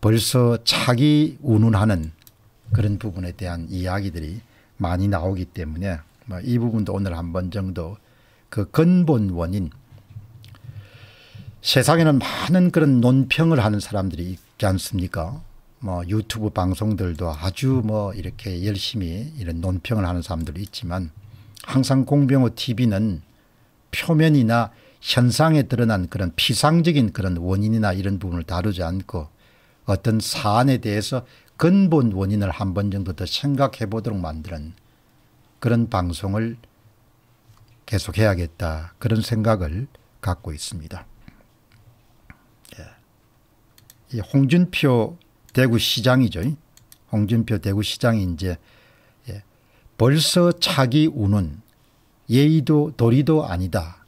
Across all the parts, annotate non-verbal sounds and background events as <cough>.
벌써 차기 운운하는 그런 부분에 대한 이야기들이 많이 나오기 때문에 뭐 이 부분도 오늘 한 번 정도 그 근본 원인 세상에는 많은 그런 논평을 하는 사람들이 있지 않습니까? 뭐 유튜브 방송들도 아주 뭐 이렇게 열심히 이런 논평을 하는 사람들이 있지만 항상 공병호 TV는 표면이나 현상에 드러난 그런 피상적인 그런 원인이나 이런 부분을 다루지 않고 어떤 사안에 대해서 근본 원인을 한 번 정도 더 생각해 보도록 만드는 그런 방송을 계속해야겠다 그런 생각을 갖고 있습니다. 예. 이 홍준표 대구시장이죠. 홍준표 대구시장이 이제 예, 벌써 차기 우는 예의도 도리도 아니다.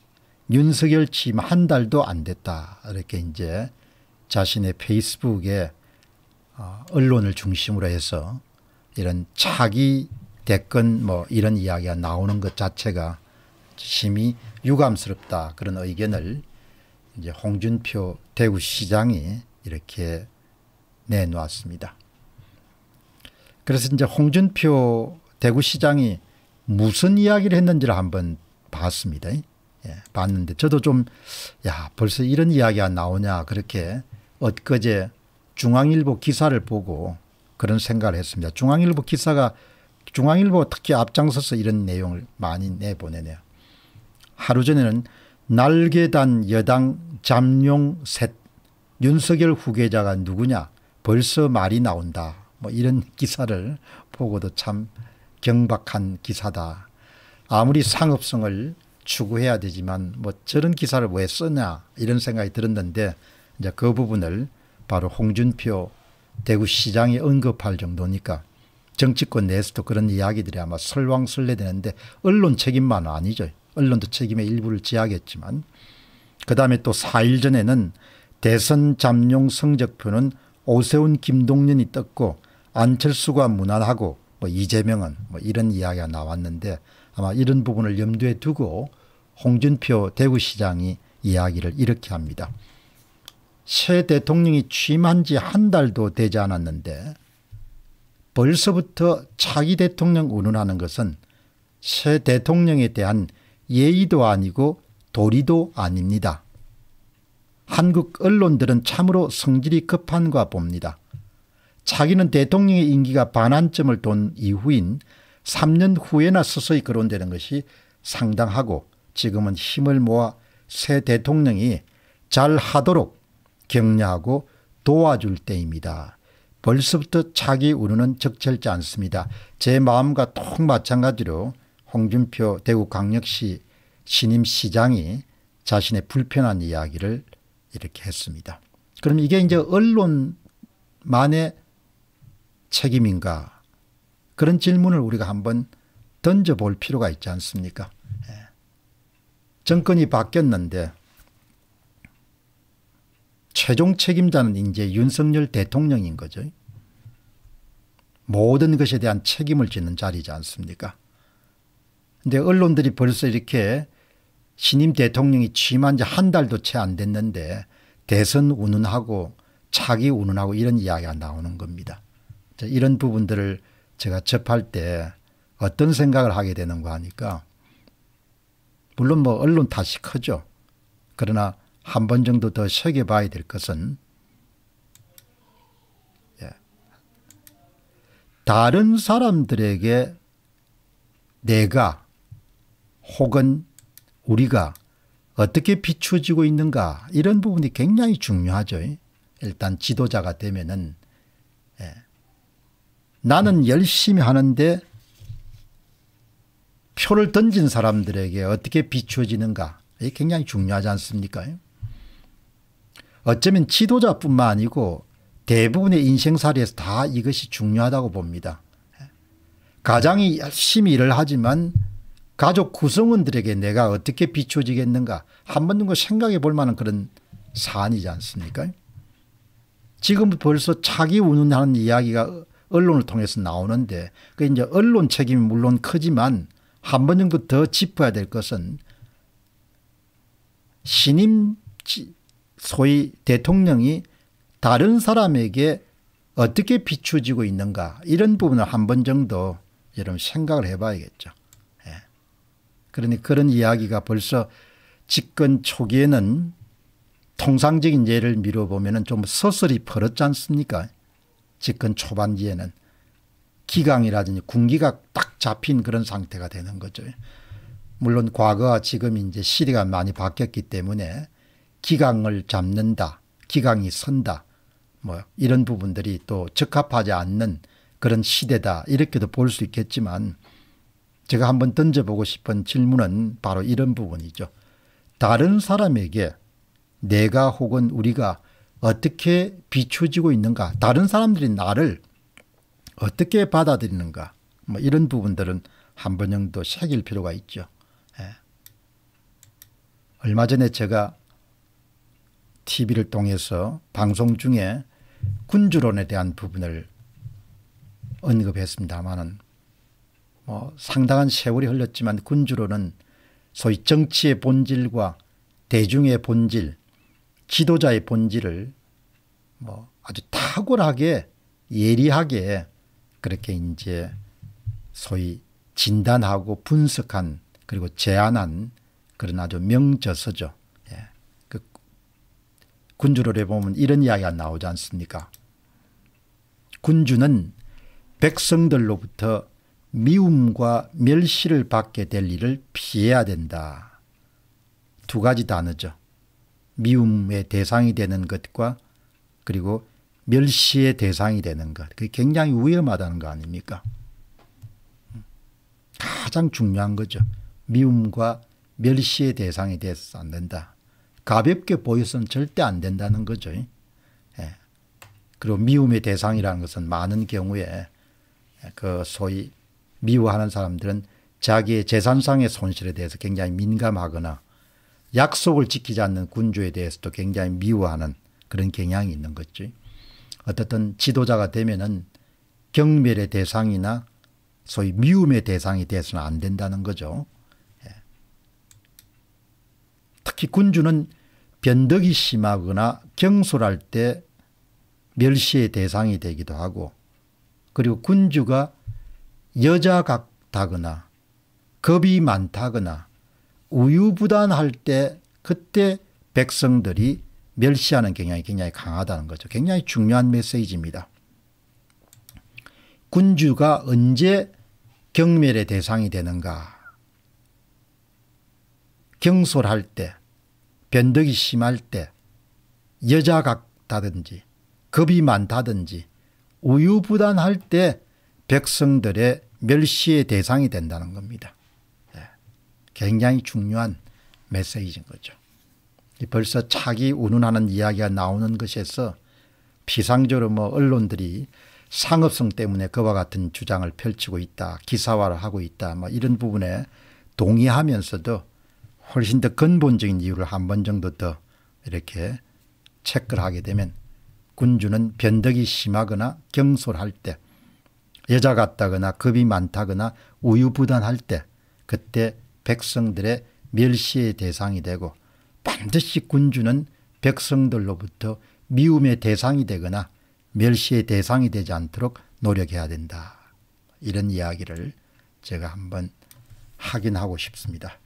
윤석열 취임 한 달도 안 됐다. 이렇게 이제 자신의 페이스북에 어, 언론을 중심으로 해서 이런 차기 대권 뭐 이런 이야기가 나오는 것 자체가 심히 유감스럽다 그런 의견을 이제 홍준표 대구시장이 이렇게 내놓았습니다. 그래서 이제 홍준표 대구시장이 무슨 이야기를 했는지를 한번 봤습니다. 예, 봤는데 저도 좀야 벌써 이런 이야기가 나오냐 그렇게 엊그제 중앙일보 기사를 보고 그런 생각을 했습니다. 중앙일보 기사가 중앙일보 특히 앞장서서 이런 내용을 많이 내보내네요. 하루 전에는 날개단 여당 잠룡 셋 윤석열 후계자가 누구냐 벌써 말이 나온다 뭐 이런 <laughs> 기사를 보고도 참 경박한 기사다. 아무리 상업성을 추구해야 되지만 뭐 저런 기사를 왜 쓰냐 이런 생각이 들었는데 이제 그 부분을 바로 홍준표 대구시장이 언급할 정도니까 정치권 내에서도 그런 이야기들이 아마 설왕설래 되는데 언론 책임만 아니죠. 언론도 책임의 일부를 지하겠지만 그 다음에 또 4일 전에는 대선 잠룡 성적표는 오세훈 김동연이 떴고 안철수가 무난하고 뭐 이재명은 뭐 이런 이야기가 나왔는데 아마 이런 부분을 염두에 두고 홍준표 대구시장이 이야기를 이렇게 합니다. 새 대통령이 취임한 지 한 달도 되지 않았는데 벌써부터 차기 대통령 운운하는 것은 새 대통령에 대한 예의도 아니고 도리도 아닙니다. 한국 언론들은 참으로 성질이 급한가 봅니다. 자기는 대통령의 임기가 반환점을 돈 이후인 3년 후에나 서서히 거론되는 것이 상당하고 지금은 힘을 모아 새 대통령이 잘 하도록 격려하고 도와줄 때입니다. 벌써부터 차기 우르는 적절치 않습니다. 제 마음과 똑 마찬가지로 홍준표 대구광역시 신임 시장이 자신의 불편한 이야기를 이렇게 했습니다. 그럼 이게 이제 언론만의 책임인가 그런 질문을 우리가 한번 던져볼 필요가 있지 않습니까? 예. 정권이 바뀌었는데 최종 책임자는 이제 윤석열 대통령인 거죠. 모든 것에 대한 책임을 지는 자리지 않습니까? 근데 언론들이 벌써 이렇게 신임 대통령이 취임한 지 한 달도 채 안 됐는데 대선 운운하고 차기 운운하고 이런 이야기가 나오는 겁니다. 이런 부분들을 제가 접할 때 어떤 생각을 하게 되는가 하니까 물론 뭐 언론 탓이 크죠. 그러나 한번 정도 더 새겨봐야 될 것은 예. 다른 사람들에게 내가 혹은 우리가 어떻게 비춰지고 있는가 이런 부분이 굉장히 중요하죠. 일단 지도자가 되면은 예. 나는 음. 열심히 하는데 표를 던진 사람들에게 어떻게 비춰지는가 이게 굉장히 중요하지 않습니까? 어쩌면 지도자뿐만 아니고 대부분의 인생살이에서 다 이것이 중요하다고 봅니다. 가장이 열심히 일을 하지만 가족 구성원들에게 내가 어떻게 비춰지겠는가 한 번 정도 생각해 볼 만한 그런 사안이지 않습니까? 지금 벌써 차기 운운하는 이야기가 언론을 통해서 나오는데 그 이제 언론 책임이 물론 크지만 한 번 정도 더 짚어야 될 것은 신임 소위 대통령이 다른 사람에게 어떻게 비추어지고 있는가 이런 부분을 한 번 정도 여러분 생각을 해봐야겠죠. 예. 그러니 그런 이야기가 벌써 집권 초기에는 통상적인 예를 미뤄보면 좀서슬이 퍼졌지 않습니까? 집권 초반기에는 기강이라든지 군기가 딱 잡힌 그런 상태가 되는 거죠. 물론 과거와 지금 이제 시리가 많이 바뀌었기 때문에 기강을 잡는다. 기강이 선다. 뭐 이런 부분들이 또 적합하지 않는 그런 시대다. 이렇게도 볼 수 있겠지만 제가 한번 던져보고 싶은 질문은 바로 이런 부분이죠. 다른 사람에게 내가 혹은 우리가 어떻게 비춰지고 있는가, 다른 사람들이 나를 어떻게 받아들이는가, 뭐 이런 부분들은 한 번 정도 새길 필요가 있죠. 예. 얼마 전에 제가 TV를 통해서 방송 중에 군주론에 대한 부분을 언급했습니다만은 뭐 상당한 세월이 흘렀지만 군주론은 소위 정치의 본질과 대중의 본질, 지도자의 본질을 뭐 아주 탁월하게 예리하게 그렇게 이제 소위 진단하고 분석한 그리고 제안한 그런 아주 명저서죠. 예. 그 군주를 해보면 이런 이야기가 나오지 않습니까 군주는 백성들로부터 미움과 멸시를 받게 될 일을 피해야 된다. 두 가지 단어죠. 미움의 대상이 되는 것과 그리고 멸시의 대상이 되는 것. 그게 굉장히 위험하다는 거 아닙니까? 가장 중요한 거죠. 미움과 멸시의 대상이 되서안 된다. 가볍게 보여서는 절대 안 된다는 거죠. 예. 그리고 미움의 대상이라는 것은 많은 경우에 예, 그 소위 미워하는 사람들은 자기의 재산상의 손실에 대해서 굉장히 민감하거나 약속을 지키지 않는 군주에 대해서도 굉장히 미워하는 그런 경향이 있는 거죠. 어떻든 지도자가 되면은 경멸의 대상이나 소위 미움의 대상이 돼서는 안 된다는 거죠. 예. 특히 군주는 변덕이 심하거나 경솔할 때 멸시의 대상이 되기도 하고 그리고 군주가 여자 같다거나 겁이 많다거나 우유부단할 때 그때 백성들이 멸시하는 경향이 굉장히 강하다는 거죠. 굉장히 중요한 메시지입니다. 군주가 언제 경멸의 대상이 되는가? 경솔할 때, 변덕이 심할 때 여자 같다든지 겁이 많다든지 우유부단할 때 백성들의 멸시의 대상이 된다는 겁니다. 네. 굉장히 중요한 메시지인 거죠. 벌써 차기 운운하는 이야기가 나오는 것에서 비상적으로 뭐 언론들이 상업성 때문에 그와 같은 주장을 펼치고 있다 기사화를 하고 있다 뭐 이런 부분에 동의하면서도 훨씬 더 근본적인 이유를 한 번 정도 더 이렇게 체크를 하게 되면 군주는 변덕이 심하거나 경솔할 때 여자 같다거나 급이 많다거나 우유부단할 때 그때 백성들의 멸시의 대상이 되고 반드시 군주는 백성들로부터 미움의 대상이 되거나 멸시의 대상이 되지 않도록 노력해야 된다. 이런 이야기를 제가 한번 확인하고 싶습니다.